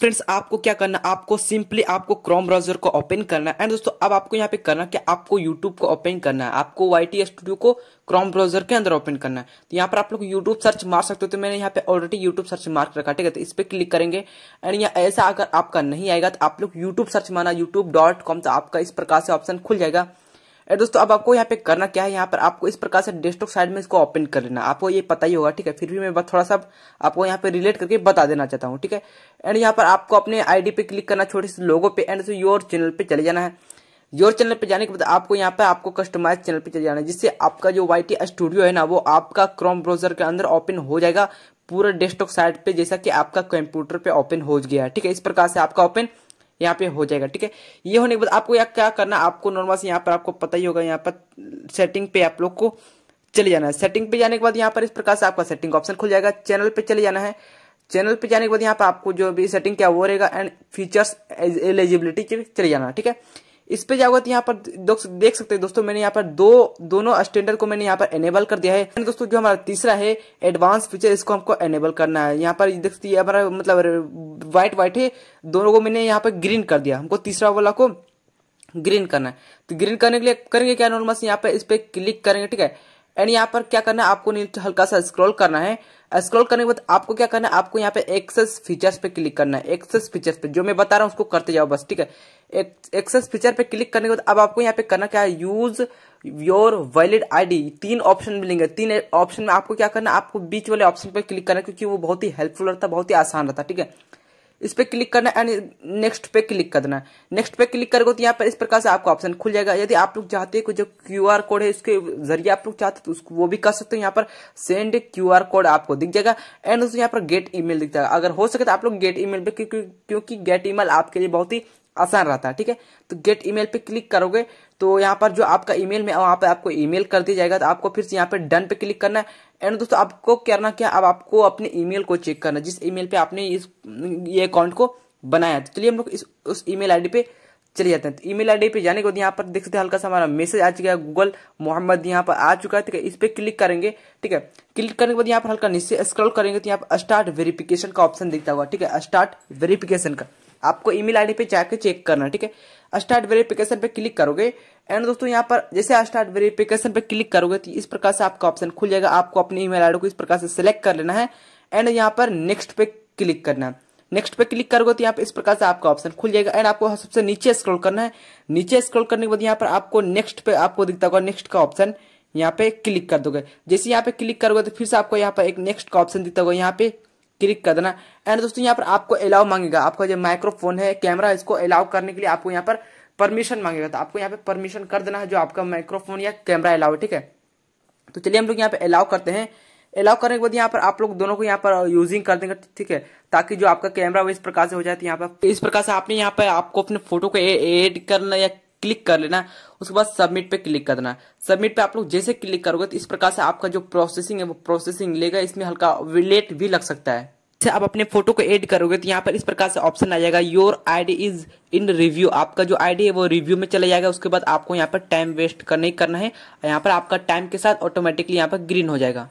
friends आपको क्या करना आपको सिंपली आपको क्रोम ब्राउजर को ओपन करना है एंड दोस्तों अब आपको यहाँ पे करना कि आपको यूट्यूब को ओपन करना है आपको वाई टी स्टूडियो को क्रोम ब्राउजर के अंदर ओपन करना है तो यहाँ पर आप लोग यूट्यूब सर्च मार सकते हो तो मैंने यहाँ पे ऑलरेडी यूट्यूब सर्च मार्क रखा ठीक है तो इस पर क्लिक करेंगे एंड यहाँ ऐसा अगर आपका नहीं आएगा तो आप लोग यूट्यूब सर्च माना यूट्यूब तो आपका इस प्रकार से ऑप्शन खुल जाएगा एंड दोस्तों अब आपको यहाँ पे करना क्या है यहाँ पर आपको इस प्रकार से डेस्कटॉप साइड में इसको ओपन कर लेना आपको ये पता ही होगा ठीक है फिर भी मैं बस थोड़ा सा आपको यहाँ पे रिलेट करके बता देना चाहता हूँ ठीक है एंड यहाँ पर आपको अपने आईडी पे क्लिक करना छोटे से लोगों पे एंड योर चैनल पे चले जाना है योर चैनल पे जाने के बाद आपको यहाँ पे आपको कस्टमाइज चैनल पे चले जाना है जिससे आपका जो वाई स्टूडियो है ना वो आपका क्रोम ब्राउजर के अंदर ओपन हो जाएगा पूरा डेस्कटॉप साइट पे जैसा कि आपका कंप्यूटर पे ओपन हो गया है ठीक है इस प्रकार से आपका ओपन यहाँ पे हो जाएगा ठीक है ये होने के बाद आपको यहाँ क्या करना आपको नॉर्मल से यहाँ पर आपको पता ही होगा यहाँ पर सेटिंग पे आप लोग को चले जाना है सेटिंग पे जाने के बाद यहाँ पर इस प्रकार से आपका सेटिंग ऑप्शन खुल जाएगा चैनल पे चले जाना है चैनल पे जाने के बाद यहाँ पर आपको जो भी सेटिंग क्या वो रहेगा एंड फीचर्स एलिजिबिलिटी चले जाना ठीक है इस पे जाओगे तो यहाँ पर देख सकते हैं दोस्तों मैंने यहाँ पर दो दोनों स्टैंडर्ड को मैंने यहाँ पर एनेबल कर दिया है दोस्तों जो हमारा तीसरा है एडवांस फीचर इसको हमको एनेबल करना है यहाँ पर देख सकते हमारा मतलब व्हाइट व्हाइट है दोनों को मैंने यहाँ पर ग्रीन कर दिया हमको तीसरा वाला को ग्रीन करना है तो ग्रीन करने के लिए करेंगे क्या नॉर्मल यहाँ पर इस पर क्लिक करेंगे ठीक है एंड यहाँ पर क्या करना है आपको नीचे हल्का सा स्क्रॉल करना है स्क्रॉल uh, करने के बाद आपको क्या करना है आपको यहाँ पे एक्सेस फीचर्स पे क्लिक करना है एक्सेस फीचर्स पे जो मैं बता रहा हूँ उसको करते जाओ बस ठीक है एक्सेस फीचर पे क्लिक करने के बाद अब आपको यहाँ पे करना क्या है यूज योर वैलिड आईडी तीन ऑप्शन मिलेंगे तीन ऑप्शन में आपको क्या करना है आपको बीच वाले ऑप्शन पे क्लिक करना क्योंकि वो बहुत ही हेल्पफुल रहता है बहुत ही आसान रहता ठीक है इस पर क्लिक करना है एंड नेक्स्ट पे क्लिक कर देना नेक्स्ट पे क्लिक करोगे तो यहाँ पर इस प्रकार से आपका ऑप्शन खुल जाएगा यदि आप लोग चाहते हैं जो क्यू आर कोड है इसके जरिए आप लोग चाहते तो उसको वो भी कर सकते हो यहाँ पर सेंड क्यू आर कोड आपको दिख जाएगा एंड उसको यहाँ पर गेट ई मेल दिख जाएगा अगर हो सके तो आप लोग गेट ई मेल पर क्योंकि क्योंकि गेट ई मेल आपके लिए बहुत ही आसान रहता है ठीक है तो गेट ईमेल पे क्लिक करोगे तो यहाँ पर जो आपका ईमेल में वहाँ पर आपको ईमेल कर दिया जाएगा तो आपको फिर से यहाँ पर डन पे क्लिक करना है एंड दोस्तों आपको करना क्या अब आपको अपने ईमेल को चेक करना जिस ईमेल पे आपने इस ये अकाउंट को बनाया तो चलिए हम लोग इस उस ईमेल आईडी पे चले जाते हैं तो ईमेल आईडी पे जाने के बाद यहाँ पर देख सकते हैं हल्का सा हमारा मैसेज आ चुका है गूगल मोहम्मद यहाँ पर आ चुका है ठीक है इस पर क्लिक करेंगे ठीक है क्लिक करने के बाद यहाँ पर हल्का नीचे स्क्रॉल करेंगे तो यहाँ पर स्टार्ट वेरिफिकेशन का ऑप्शन दिखता हुआ ठीक है स्टार्ट वेरिफिकेशन का आपको ईमेल आईडी पे जाकर चेक करना ठीक है स्टार्ट वेरिफिकेशन पे क्लिक करोगे एंड दोस्तों यहाँ पर जैसे स्टार्ट वेरिफिकेशन पे क्लिक करोगे तो इस प्रकार से आपका ऑप्शन खुल जाएगा आपको अपनी ईमेल आईडी को इस प्रकार से सिलेक्ट कर लेना है एंड यहाँ पर नेक्स्ट पे क्लिक करना है नेक्स्ट पे क्लिक करोगे तो यहाँ पर इस प्रकार से आपका ऑप्शन खुल जाएगा एंड आपको सबसे नीचे स्क्रोल करना है नीचे स्क्रोल करने के बाद यहाँ पर आपको नेक्स्ट पे आपको दिखता होगा नेक्स्ट का ऑप्शन यहाँ पे क्लिक कर दोगे जैसे यहाँ पे क्लिक करोगे तो फिर से आपको यहाँ पर एक नेक्स्ट का ऑप्शन दिखता होगा यहाँ पे क्लिक कर देना एंड दोस्तों यहाँ पर आपको अलाउ मांगेगा आपका जो माइक्रोफोन है कैमरा इसको अलाउ करने के लिए आपको यहाँ पर परमिशन मांगेगा तो आपको यहाँ पे परमिशन कर देना है जो आपका माइक्रोफोन या कैमरा अलाउ है ठीक है तो चलिए हम लोग यहाँ पे अलाउ करते हैं अलाउ करने के बाद यहाँ पर आप लोग दोनों को यहाँ पर यूजिंग कर देंगे ठीक है ताकि जो आपका कैमरा वो इस प्रकार से हो जाए तो यहाँ पर इस प्रकार से आपने यहाँ पर आपको अपने फोटो को एड करना या क्लिक कर लेना उसके बाद सबमिट पे क्लिक कर देना है सबमिट पे आप लोग जैसे क्लिक करोगे तो इस प्रकार से आपका जो प्रोसेसिंग है वो प्रोसेसिंग लेगा इसमें हल्का लेट भी लग सकता है जैसे आप अपने फोटो को एड करोगे तो यहाँ पर इस प्रकार से ऑप्शन आ जाएगा your ID is in review आपका जो आईडी है वो रिव्यू में चला जाएगा उसके बाद आपको यहाँ पर टाइम वेस्ट नहीं करना है यहाँ पर आपका टाइम के साथ ऑटोमेटिकली यहाँ पर ग्रीन हो जाएगा